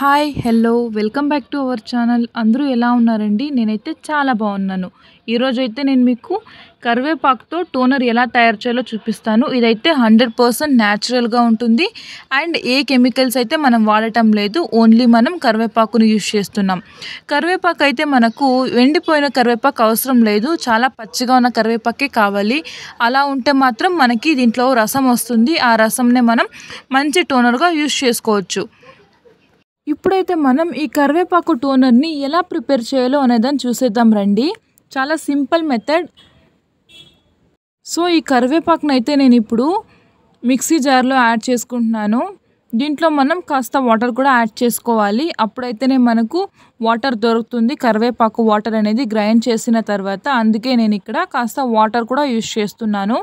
hi hello welcome back to our channel అందరూ ఎలా ఉన్నారండి నేనైతే చాలా బాగున్నాను ఈరోజు అయితే నేను మీకు కరివేపాకుతో టోనర్ ఎలా తయారు చేయాలో చూపిస్తాను ఇదైతే హండ్రెడ్ పర్సెంట్ న్యాచురల్గా ఉంటుంది అండ్ ఏ కెమికల్స్ అయితే మనం వాడటం లేదు ఓన్లీ మనం కరివేపాకును యూజ్ చేస్తున్నాం కరివేపాకు అయితే మనకు ఎండిపోయిన కరివేపాకు అవసరం లేదు చాలా పచ్చిగా ఉన్న కరివేపాకే కావాలి అలా ఉంటే మాత్రం మనకి దీంట్లో రసం వస్తుంది ఆ రసంనే మనం మంచి టోనర్గా యూజ్ చేసుకోవచ్చు ఇప్పుడైతే మనం ఈ కరివేపాకు టోనర్ని ఎలా ప్రిపేర్ చేయాలో అనేదాన్ని చూసేద్దాం రండి చాలా సింపుల్ మెథడ్ సో ఈ కరివేపాకును అయితే నేను ఇప్పుడు మిక్సీ జార్లో యాడ్ చేసుకుంటున్నాను దీంట్లో మనం కాస్త వాటర్ కూడా యాడ్ చేసుకోవాలి అప్పుడైతేనే మనకు వాటర్ దొరుకుతుంది కరివేపాకు వాటర్ అనేది గ్రైండ్ చేసిన తర్వాత అందుకే నేను ఇక్కడ కాస్త వాటర్ కూడా యూజ్ చేస్తున్నాను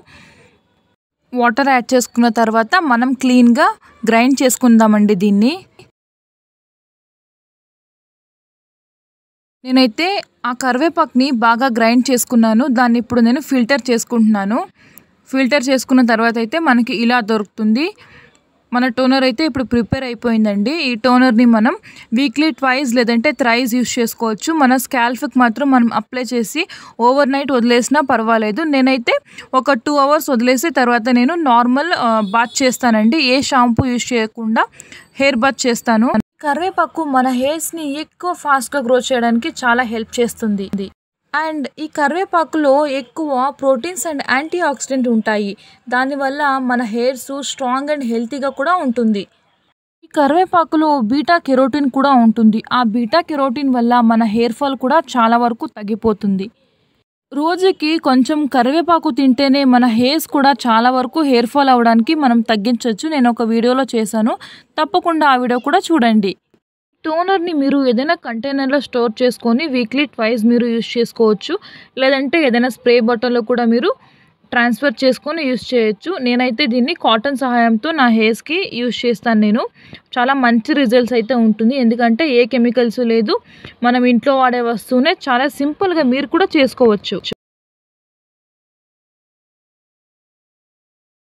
వాటర్ యాడ్ చేసుకున్న తర్వాత మనం క్లీన్గా గ్రైండ్ చేసుకుందామండి దీన్ని నేనైతే ఆ కరివేపాకుని బాగా గ్రైండ్ చేసుకున్నాను దాన్ని ఇప్పుడు నేను ఫిల్టర్ చేసుకుంటున్నాను ఫిల్టర్ చేసుకున్న తర్వాత అయితే మనకి ఇలా దొరుకుతుంది మన టోనర్ అయితే ఇప్పుడు ప్రిపేర్ అయిపోయిందండి ఈ టోనర్ని మనం వీక్లీ ట్వైజ్ లేదంటే థ్రైజ్ యూస్ చేసుకోవచ్చు మన స్కాల్ఫ్కి మాత్రం మనం అప్లై చేసి ఓవర్ నైట్ వదిలేసినా పర్వాలేదు నేనైతే ఒక టూ అవర్స్ వదిలేసి తర్వాత నేను నార్మల్ బాత్ చేస్తానండి ఏ షాంపూ యూస్ చేయకుండా హెయిర్ బాత్ చేస్తాను కరివేపాకు మన హెయిర్స్ని ఎక్కువ ఫాస్ట్గా గ్రో చేయడానికి చాలా హెల్ప్ చేస్తుంది అండ్ ఈ కరివేపాకులో ఎక్కువ ప్రోటీన్స్ అండ్ యాంటీ ఆక్సిడెంట్ ఉంటాయి దానివల్ల మన హెయిర్స్ స్ట్రాంగ్ అండ్ హెల్తీగా కూడా ఉంటుంది ఈ కరివేపాకులో బీటా కెరోటిన్ కూడా ఉంటుంది ఆ బీటా కెరోటిన్ వల్ల మన హెయిర్ ఫాల్ కూడా చాలా వరకు తగ్గిపోతుంది రోజుకి కొంచెం కరివేపాకు తింటేనే మన హెయిర్స్ కూడా చాలా వరకు హెయిర్ ఫాల్ అవడానికి మనం తగ్గించవచ్చు నేను ఒక వీడియోలో చేశాను తప్పకుండా ఆ వీడియో కూడా చూడండి టోనర్ని మీరు ఏదైనా కంటైనర్లో స్టోర్ చేసుకొని వీక్లీ ట్వైస్ మీరు యూజ్ చేసుకోవచ్చు లేదంటే ఏదైనా స్ప్రే బాటిల్లో కూడా మీరు ట్రాన్స్ఫర్ చేసుకొని యూస్ చేయొచ్చు నేనైతే దీన్ని కాటన్ సహాయంతో నా హెయిర్స్కి యూస్ చేస్తాను నేను చాలా మంచి రిజల్ట్స్ అయితే ఉంటుంది ఎందుకంటే ఏ కెమికల్స్ లేదు మనం ఇంట్లో వాడే వస్తువునే చాలా సింపుల్గా మీరు కూడా చేసుకోవచ్చు